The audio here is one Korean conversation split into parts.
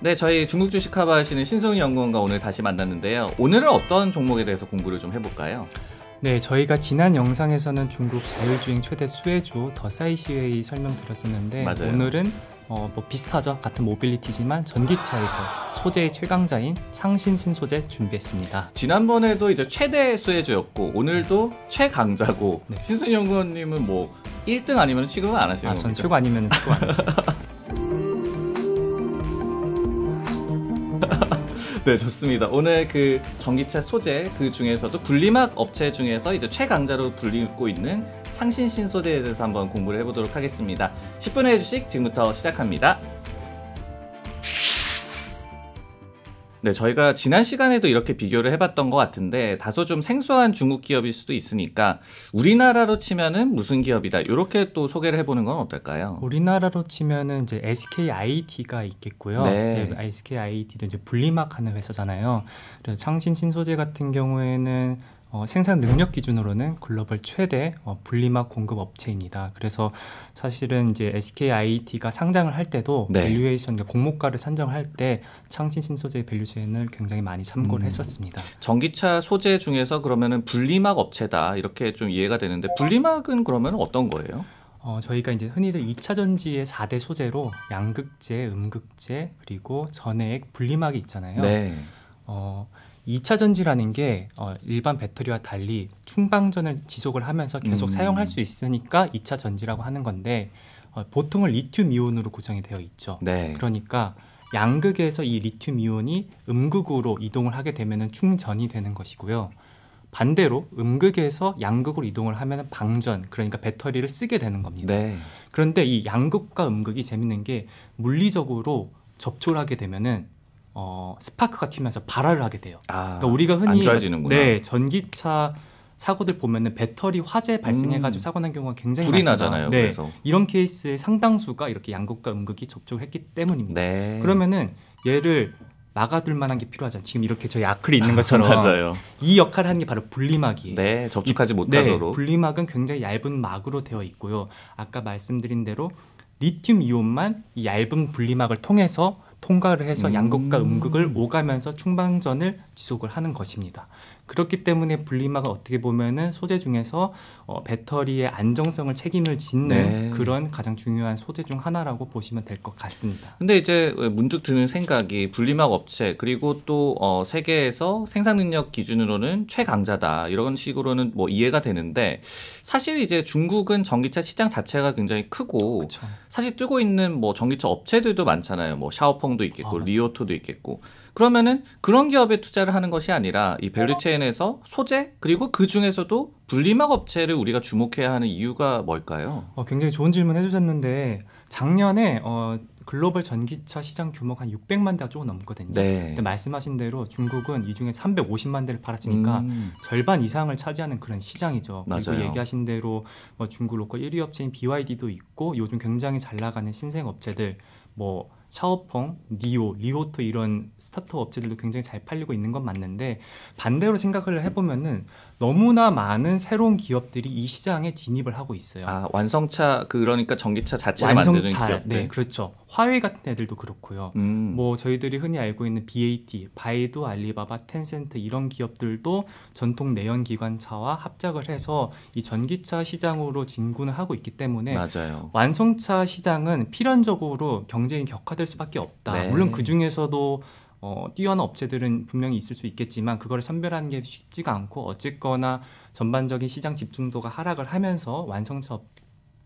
네, 저희 중국 주식 카바하시는 신성희 연구원과 오늘 다시 만났는데요. 오늘은 어떤 종목에 대해서 공부를 좀 해볼까요? 네, 저희가 지난 영상에서는 중국 자율주행 최대 수혜주 더 사이시웨이 설명드렸었는데 맞아요. 오늘은 어, 뭐 비슷하죠. 같은 모빌리티지만 전기차에서 소재의 최강자인 창신 신소재 준비했습니다. 지난번에도 이제 최대 수혜주였고 오늘도 네. 최강자고 네. 신순 연구원님은 뭐 1등 아니면 취급을안 하시는 아, 전 겁니까? 최고 아니면 최고 안 네, 좋습니다. 오늘 그 전기차 소재 그 중에서도 분리막 업체 중에서 이제 최강자로 불리고 있는 창신신 소재에 대해서 한번 공부를 해보도록 하겠습니다. 10분의 주식 지금부터 시작합니다. 네, 저희가 지난 시간에도 이렇게 비교를 해봤던 것 같은데 다소 좀 생소한 중국 기업일 수도 있으니까 우리나라로 치면은 무슨 기업이다 이렇게 또 소개를 해보는 건 어떨까요? 우리나라로 치면은 이제 SKIT가 있겠고요. 네. 이제 SKIT도 이제 분리막하는 회사잖아요. 그래서 창신 신소재 같은 경우에는 어, 생산 능력 기준으로는 글로벌 최대 어, 분리막 공급 업체입니다. 그래서 사실은 이제 SKIT가 상장을 할 때도 네. 밸류에이션 그러니까 공모가를 산정할 때 창신 신소재 의 밸류체인을 굉장히 많이 참고를 음. 했었습니다. 전기차 소재 중에서 그러면은 분리막 업체다 이렇게 좀 이해가 되는데 분리막은 그러면 어떤 거예요? 어, 저희가 이제 흔히들 2차 전지의 4대 소재로 양극재, 음극재 그리고 전해액 분리막이 있잖아요. 네. 어, 2차 전지라는 게 어, 일반 배터리와 달리 충방전을 지속을 하면서 계속 음. 사용할 수 있으니까 2차 전지라고 하는 건데 어, 보통은 리튬 이온으로 구성이 되어 있죠. 네. 그러니까 양극에서 이 리튬 이온이 음극으로 이동을 하게 되면 충전이 되는 것이고요. 반대로 음극에서 양극으로 이동을 하면 방전, 그러니까 배터리를 쓰게 되는 겁니다. 네. 그런데 이 양극과 음극이 재밌는 게 물리적으로 접촉을 하게 되면은 어, 스파크가 튀면서 발화를 하게 돼요. 아, 그러니까 우리가 흔히 네 전기차 사고들 보면은 배터리 화재 발생해가지고 음. 사고 난 경우가 굉장히 불이 많잖아. 나잖아요. 네, 그래서 이런 케이스의 상당수가 이렇게 양극과 음극이 접촉했기 때문입니다. 네. 그러면은 얘를 막아둘 만한 게 필요하잖아요. 지금 이렇게 저희 아클이 있는 것처럼 맞아요. 이 역할을 하는 게 바로 분리막이에요. 네, 접촉하지 네, 못하도록. 네, 분리막은 굉장히 얇은 막으로 되어 있고요. 아까 말씀드린 대로 리튬 이온만 이 얇은 분리막을 통해서 통과를 해서 음. 양극과 음극을 오가면서 충방전을 지속을 하는 것입니다. 그렇기 때문에 분리막은 어떻게 보면은 소재 중에서 어, 배터리의 안정성을 책임을 짓는 네. 그런 가장 중요한 소재 중 하나라고 보시면 될 것 같습니다. 근데 이제 문득 드는 생각이 분리막 업체 그리고 또 어, 세계에서 생산 능력 기준으로는 최강자다 이런 식으로는 뭐 이해가 되는데 사실 이제 중국은 전기차 시장 자체가 굉장히 크고 그쵸. 사실 뜨고 있는 뭐 전기차 업체들도 많잖아요. 뭐 샤오펑 싱가도 있겠고 아, 리오토도 있겠고 그러면은 그런 기업에 투자를 하는 것이 아니라 이 밸류체인에서 소재 그리고 그 중에서도 분리막 업체를 우리가 주목해야 하는 이유가 뭘까요? 어, 굉장히 좋은 질문 해주셨는데 작년에 어, 글로벌 전기차 시장 규모가 한 600만 대가 조금 넘거든요. 네. 근데 말씀하신 대로 중국은 이 중에 350만 대를 팔았으니까 음. 절반 이상을 차지하는 그런 시장이죠. 맞아요. 그리고 얘기하신 대로 뭐 중국 로컬 1위 업체인 BYD도 있고 요즘 굉장히 잘 나가는 신생 업체들 뭐 샤오펑, 니오, 리오토 이런 스타트업 업체들도 굉장히 잘 팔리고 있는 건 맞는데 반대로 생각을 해보면은 너무나 많은 새로운 기업들이 이 시장에 진입을 하고 있어요. 아, 완성차 그러니까 전기차 자체를 완성차, 만드는 기업들. 네, 그렇죠. 화웨이 같은 애들도 그렇고요. 음. 뭐 저희들이 흔히 알고 있는 BAT, 바이두, 알리바바, 텐센트 이런 기업들도 전통 내연 기관차와 합작을 해서 이 전기차 시장으로 진군을 하고 있기 때문에 맞아요. 완성차 시장은 필연적으로 경쟁이 격화될 수밖에 없다. 네. 물론 그 중에서도 어, 뛰어난 업체들은 분명히 있을 수 있겠지만 그걸 선별하는 게 쉽지가 않고 어쨌거나 전반적인 시장 집중도가 하락을 하면서 완성차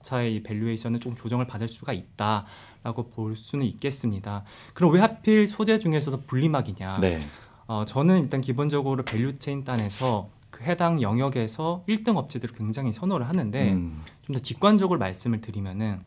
업차의 밸류에이션은 좀 조정을 받을 수가 있다라고 볼 수는 있겠습니다. 그럼 왜 하필 소재 중에서도 분리막이냐? 네. 어, 저는 일단 기본적으로 밸류체인 단에서 그 해당 영역에서 1등 업체들을 굉장히 선호를 하는데 음. 좀더 직관적으로 말씀을 드리면은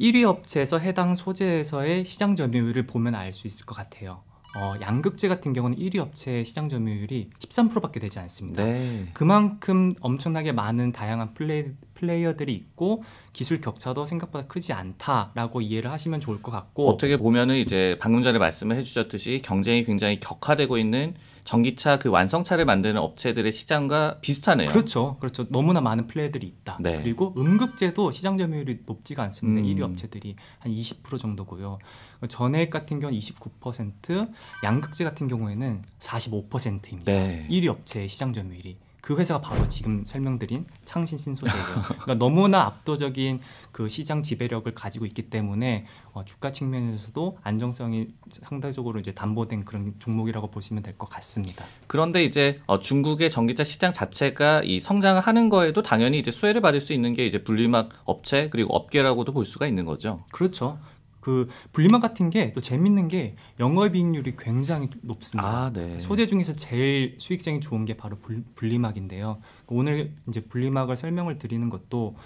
1위 업체에서 해당 소재에서의 시장 점유율을 보면 알 수 있을 것 같아요. 어, 양극재 같은 경우는 1위 업체 의 시장 점유율이 13%밖에 되지 않습니다. 네. 그만큼 엄청나게 많은 다양한 플레이, 플레이어들이 있고 기술 격차도 생각보다 크지 않다라고 이해를 하시면 좋을 것 같고 어떻게 보면은 이제 방금 전에 말씀을 해주셨듯이 경쟁이 굉장히 격화되고 있는 전기차 그 완성차를 만드는 업체들의 시장과 비슷하네요. 그렇죠. 그렇죠. 너무나 많은 플레이들이 있다. 네. 그리고 응급제도 시장 점유율이 높지가 않습니다. 음. 1위 업체들이 한 20% 정도고요. 전액 같은 경우는 29%, 양극재 같은 경우에는 45%입니다. 네. 1위 업체의 시장 점유율이. 그 회사가 바로 지금 설명드린 창신 신소재예요. 그러니까 너무나 압도적인 그 시장 지배력을 가지고 있기 때문에 어, 주가 측면에서도 안정성이 상대적으로 이제 담보된 그런 종목이라고 보시면 될 것 같습니다. 그런데 이제 어, 중국의 전기차 시장 자체가 이 성장을 하는 거에도 당연히 이제 수혜를 받을 수 있는 게 이제 분리막 업체 그리고 업계라고도 볼 수가 있는 거죠. 그렇죠. 그 분리막 같은 게 또 재밌는 게 영업 이익률이 굉장히 높습니다. 아, 네. 소재 중에서 제일 수익성이 좋은 게 바로 분리막인데요. 오늘 이제 분리막을 설명을 드리는 것도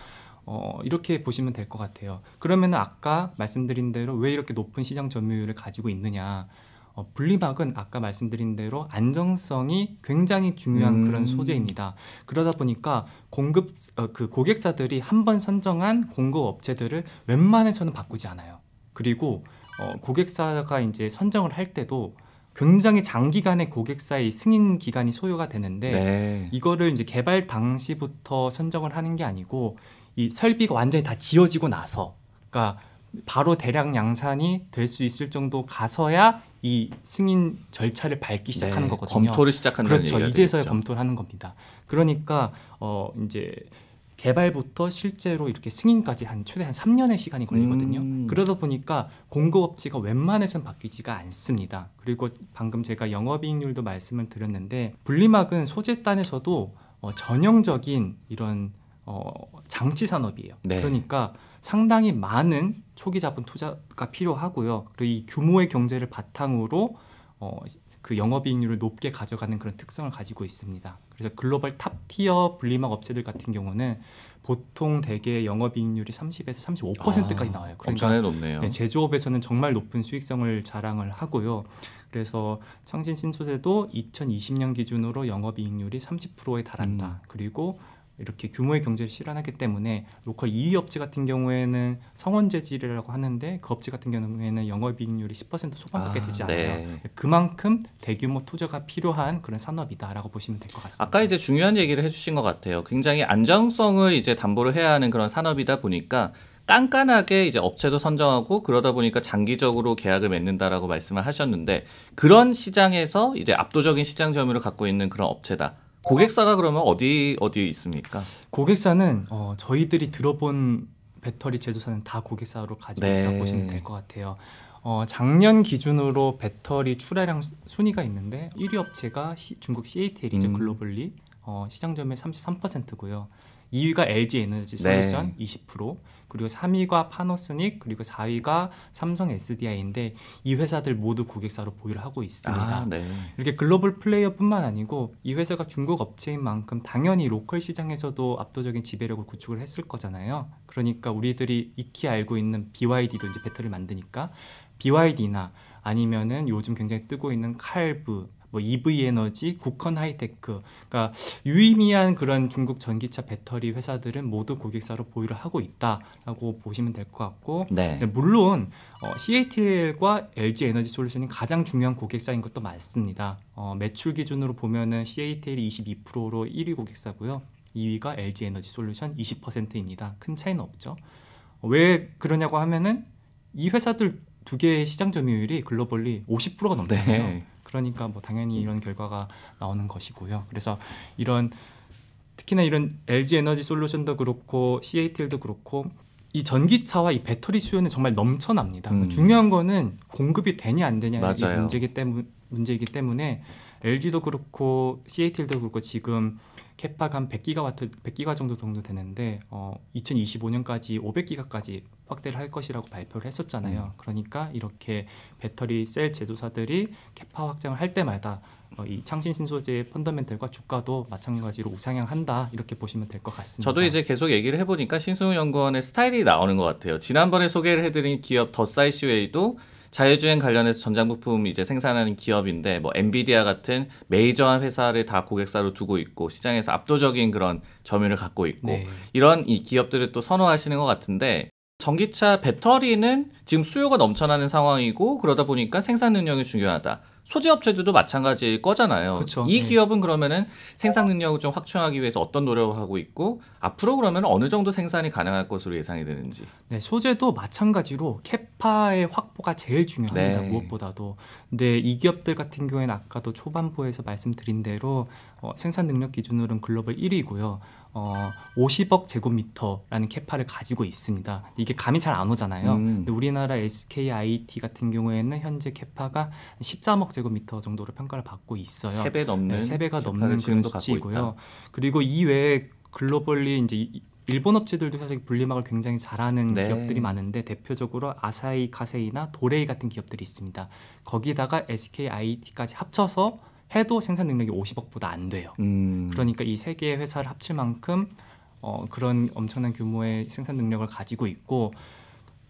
어, 이렇게 보시면 될 것 같아요. 그러면 아까 말씀드린 대로 왜 이렇게 높은 시장 점유율을 가지고 있느냐? 어, 분리막은 아까 말씀드린 대로 안정성이 굉장히 중요한 음. 그런 소재입니다. 그러다 보니까 공급 어, 그 고객사들이 한 번 선정한 공급 업체들을 웬만해서는 바꾸지 않아요. 그리고 어, 고객사가 이제 선정을 할 때도 굉장히 장기간의 고객사의 승인 기간이 소요가 되는데 네. 이거를 이제 개발 당시부터 선정을 하는 게 아니고 이 설비가 완전히 다 지어지고 나서 그러니까 바로 대량 양산이 될 수 있을 정도 가서야 이 승인 절차를 밟기 시작하는 네, 거거든요. 검토를 시작한다는 그렇죠. 이제서야 되겠죠. 검토를 하는 겁니다. 그러니까 어 이제 개발부터 실제로 이렇게 승인까지 한 최대 한 3년의 시간이 걸리거든요. 음. 그러다 보니까 공급 업체가 웬만해선 바뀌지가 않습니다. 그리고 방금 제가 영업이익률도 말씀을 드렸는데 분리막은 소재단에서도 어, 전형적인 이런 어, 장치 산업이에요. 네. 그러니까 상당히 많은 초기 자본 투자가 필요하고요. 그리고 이 규모의 경제를 바탕으로 어, 그 영업이익률을 높게 가져가는 그런 특성을 가지고 있습니다. 그래서 글로벌 탑티어 분리막 업체들 같은 경우는 보통 대개 영업이익률이 30에서 35%까지 아, 나와요. 그러니까 엄청 높네요. 네, 제조업에서는 정말 높은 수익성을 자랑을 하고요. 그래서 창신 신소재도 2020년 기준으로 영업이익률이 30%에 달한다. 음. 그리고 이렇게 규모의 경제를 실현하기 때문에 로컬 2위 e 업체 같은 경우에는 성원 재질이라고 하는데 그 업체 같은 경우에는 영업이익률이 10% 소반밖에 아, 되지 네. 않아요. 네. 그만큼 대규모 투자가 필요한 그런 산업이다라고 보시면 될 것 같습니다. 아까 이제 중요한 얘기를 해주신 것 같아요. 굉장히 안정성을 이제 담보를 해야 하는 그런 산업이다 보니까 깐깐하게 이제 업체도 선정하고 그러다 보니까 장기적으로 계약을 맺는다라고 말씀을 하셨는데 그런 시장에서 이제 압도적인 시장 점유를 갖고 있는 그런 업체다. 고객사가 그러면 어디 어디에 있습니까? 고객사는 어, 저희들이 들어본 배터리 제조사는 다 고객사로 가지고 네. 있다 보시면 될 것 같아요. 어, 작년 기준으로 배터리 출하량 순위가 있는데 1위 업체가 시, 중국 CATL이죠 음. 글로벌리 어, 시장점의 33%고요. 2위가 LG 에너지 솔루션 네. 20%, 그리고 3위가 파노스닉, 그리고 4위가 삼성 SDI인데 이 회사들 모두 고객사로 보유를 하고 있습니다. 아, 네. 이렇게 글로벌 플레이어뿐만 아니고 이 회사가 중국 업체인 만큼 당연히 로컬 시장에서도 압도적인 지배력을 구축을 했을 거잖아요. 그러니까 우리들이 익히 알고 있는 BYD도 이제 배터리를 만드니까 BYD나 아니면은 요즘 굉장히 뜨고 있는 칼브 뭐 EV 에너지, 국헌 하이테크, 그러니까 유의미한 그런 중국 전기차 배터리 회사들은 모두 고객사로 보유를 하고 있다라고 보시면 될 것 같고, 네. 물론 어, CATL과 LG 에너지 솔루션이 가장 중요한 고객사인 것도 맞습니다. 어, 매출 기준으로 보면은 CATL이 22%로 1위 고객사고요, 2위가 LG 에너지 솔루션 20%입니다. 큰 차이는 없죠. 왜 그러냐고 하면은 이 회사들 두 개의 시장 점유율이 글로벌리 50%가 넘잖아요. 네. 그러니까 뭐 당연히 이런 결과가 나오는 것이고요. 그래서 이런 특히나 이런 LG 에너지 솔루션도 그렇고 CATL도 그렇고 이 전기차와 이 배터리 수요는 정말 넘쳐납니다. 음. 중요한 거는 공급이 되냐 안 되냐의 문제이기, 때문, 문제이기 때문에 LG도 그렇고 CATL도 그렇고 지금 캐파가 한 100기가와트 100기가 정도 정도 되는데 어, 2025년까지 500기가까지 확대를 할 것이라고 발표를 했었잖아요. 음. 그러니까 이렇게 배터리 셀 제조사들이 캐파 확장을 할 때마다 어, 이 창신 신소재의 펀더멘털과 주가도 마찬가지로 우상향한다 이렇게 보시면 될 것 같습니다. 저도 이제 계속 얘기를 해보니까 신승훈 연구원의 스타일이 나오는 것 같아요. 지난번에 소개를 해드린 기업 더사이시웨이도 자율주행 관련해서 전장 부품 이제 생산하는 기업인데 뭐 엔비디아 같은 메이저한 회사를 다 고객사로 두고 있고 시장에서 압도적인 그런 점유를 갖고 있고 네. 이런 이 기업들을 또 선호하시는 것 같은데 전기차 배터리는 지금 수요가 넘쳐나는 상황이고 그러다 보니까 생산 능력이 중요하다. 소재업체들도 마찬가지일 거잖아요. 그쵸. 이 네. 기업은 그러면은 생산 능력을 좀 확충하기 위해서 어떤 노력을 하고 있고 앞으로 그러면 어느 정도 생산이 가능할 것으로 예상이 되는지. 네, 소재도 마찬가지로 캐파의 확보가 제일 중요합니다. 네. 무엇보다도. 근데 이 기업들 같은 경우에는 아까도 초반부에서 말씀드린 대로 어, 생산 능력 기준으로는 글로벌 1위고요. 어, 50억 제곱미터라는 캐파를 가지고 있습니다. 이게 감이 잘 안 오잖아요. 음. 근데 우리나라 SKIT 같은 경우에는 현재 캐파가 13억 제곱미터 정도로 평가를 받고 있어요. 3배 넘는 네, 배가 넘는 그런 수치이고요. 그리고 이외에 글로벌리 이제 일본 업체들도 사실 분리막을 굉장히 잘하는 네. 기업들이 많은데 대표적으로 아사히, 카세이나 도레이 같은 기업들이 있습니다. 거기다가 SKIT까지 합쳐서 해도 생산 능력이 50억보다 안 돼요. 음. 그러니까 이 세 개의 회사를 합칠 만큼 어, 그런 엄청난 규모의 생산 능력을 가지고 있고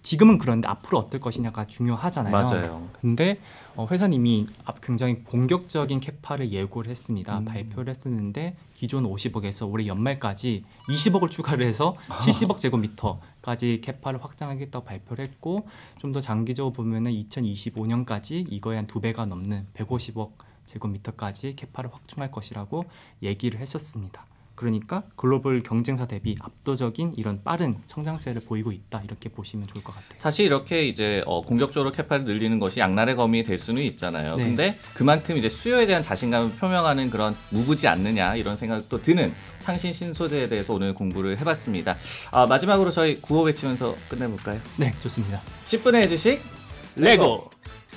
지금은 그런데 앞으로 어떨 것이냐가 중요하잖아요. 맞아요. 근데 어, 회사님이 굉장히 공격적인 캐파를 예고를 했습니다. 음. 발표를 했었는데 기존 50억에서 올해 연말까지 20억을 추가를 해서 70억 제곱미터까지 캐파를 확장하겠다고 발표를 했고 좀 더 장기적으로 보면은 2025년까지 이거에 한 두 배가 넘는 150억 제곱미터까지 캐파를 확충할 것이라고 얘기를 했었습니다. 그러니까 글로벌 경쟁사 대비 압도적인 이런 빠른 성장세를 보이고 있다 이렇게 보시면 좋을 것 같아요. 사실 이렇게 이제 어 공격적으로 캐파를 늘리는 것이 양날의 검이 될 수는 있잖아요. 네. 근데 그만큼 이제 수요에 대한 자신감을 표명하는 그런 무부지 않느냐 이런 생각도 드는 창신 신소재에 대해서 오늘 공부를 해봤습니다. 아, 마지막으로 저희 구호 외치면서 끝내볼까요? 네, 좋습니다. 10분의 주식 레고. 레고.